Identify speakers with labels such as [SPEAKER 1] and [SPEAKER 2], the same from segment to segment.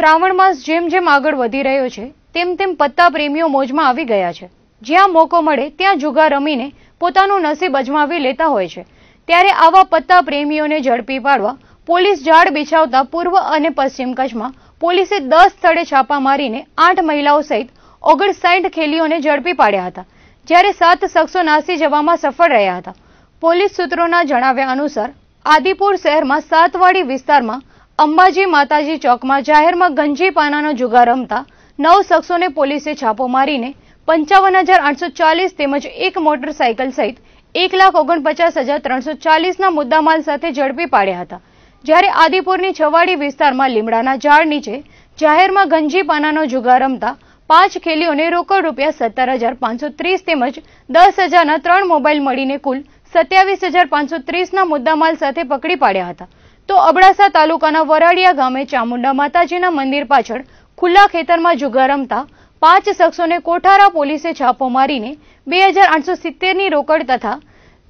[SPEAKER 1] શ્રાવણ માસ જેમ જેમ આગળ વધી રહ્યો છે તેમ તેમ પત્તા પ્રેમીઓ મોજમાં આવી ગયા છે જ્યાં મોકો મળે ત્યાં જુગા રમીને પોતાનું નસીબ અજમાવી લેતા હોય છે ત્યારે આવા પત્તા પ્રેમીઓને ઝડપી પાડવા પોલીસ ઝાડ બિછાવતા પૂર્વ અને પશ્ચિમ કચ્છમાં પોલીસે દસ સ્થળે છાપા મારીને આઠ મહિલાઓ સહિત ઓગણસાઠ ખેલીઓને ઝડપી પાડ્યા હતા જ્યારે સાત શખ્સો નાસી જવામાં સફળ રહ્યા હતા પોલીસ સૂત્રોના જણાવ્યા અનુસાર આદિપુર શહેરમાં સાતવાડી વિસ્તારમાં અંબાજી માતાજી ચોકમાં જાહેરમાં ગંજી પાનાનો જુગાર રમતા નવ શખ્સોને પોલીસે છાપો મારીને પંચાવન હજાર આઠસો ચાલીસ તેમજ એક મોટરસાયકલ સહિત એક લાખ ઓગણપચાસ હજાર ત્રણસો ચાલીસના મુદ્દામાલ સાથે ઝડપી પાડ્યા હતા જ્યારે આદિપુરની છવાડી વિસ્તારમાં લીમડાના ઝાડ નીચે જાહેરમાં ગંજી પાનાનો જુગાર રમતા પાંચ ખેલીઓને રોકડ રૂપિયા સત્તર હજાર પાંચસો ત્રીસ તેમજ દસ હજારના ત્રણ મોબાઈલ મળીને કુલ સત્યાવીસ હજાર પાંચસો ત્રીસના મુદ્દામાલ સાથે પકડી પાડ્યા હતા તો અબડાસા તાલુકાના વરાડિયા ગામે ચામુંડા માતાજીના મંદિર પાછળ ખુલ્લા ખેતરમાં જુગાર રમતા પાંચ શખ્સોને કોઠારા પોલીસે છાપો મારીને બે હજાર આઠસો સિત્તેરની રોકડ તથા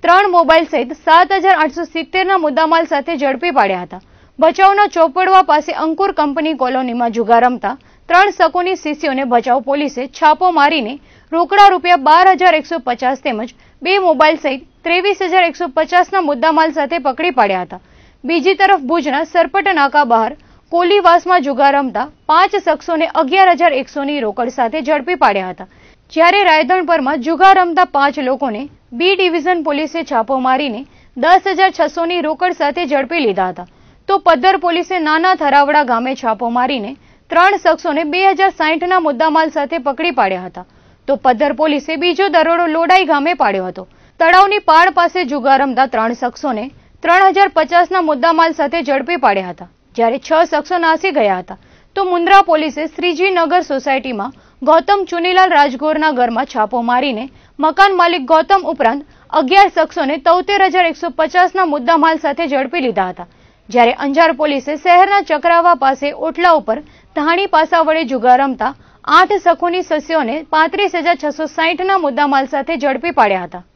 [SPEAKER 1] ત્રણ મોબાઈલ સહિત સાત હજાર આઠસો સિત્તેરના મુદ્દામાલ સાથે ઝડપી પાડ્યા હતા ભચાઉના ચોપડવા પાસે અંકુર કંપની કોલોનીમાં જુગાર રમતા ત્રણ શકોની સીસીઓને ભચાઉ પોલીસે છાપો મારીને રોકડા રૂપિયા બાર હજાર એકસો પચાસ તેમજ બે મોબાઈલ સહિત ત્રેવીસ હજાર એકસો પચાસના મુદ્દામાલ સાથે પકડી પાડ્યા હતા બીજી તરફ ભુજના સરપટ નાકા બહાર કોલીવાસમાં જુગાર રમતા પાંચ શખ્સોને અગિયાર હજાર એકસોની રોકડ સાથે ઝડપી પાડ્યા હતા જ્યારે રાયધણપરમાં જુગાર રમતા પાંચ લોકોને બી ડિવિઝન પોલીસે છાપો મારીને દસ હજાર છસોની રોકડ સાથે ઝડપી લીધા હતા તો પદ્ધર પોલીસે નાના થરાવડા ગામે છાપો મારીને ત્રણ શખ્સોને બે હજાર સાહીઠના મુદ્દામાલ સાથે પકડી પાડ્યા હતા તો પદ્ધર પોલીસે બીજો દરોડો લોડાઈ ગામે પાડ્યો હતો તળાવની પાળ પાસે જુગાર રમતા ત્રણ શખ્સોને ત્રણ હજાર પચાસના મુદ્દામાલ સાથે ઝડપી પાડ્યા હતા જ્યારે છ શખ્સો નાસી ગયા હતા તો મુન્દ્રા પોલીસે શ્રીજીનગર સોસાયટીમાં ગૌતમ ચુનીલાલ રાજગોરના ઘરમાં છાપો મારીને મકાન માલિક ગૌતમ ઉપરાંત અગિયાર શખ્સોને તોતેર હજાર એકસો પચાસના મુદ્દામાલ સાથે ઝડપી લીધા હતા જ્યારે અંજાર પોલીસે શહેરના ચક્રાવા પાસે ઓટલા ઉપર ધાણી પાસા વડે જુગાર રમતા આઠ શખોની સસ્યોને પાંત્રીસ હજાર છસો સાહીઠના મુદ્દામાલ સાથે ઝડપી પાડ્યા હતા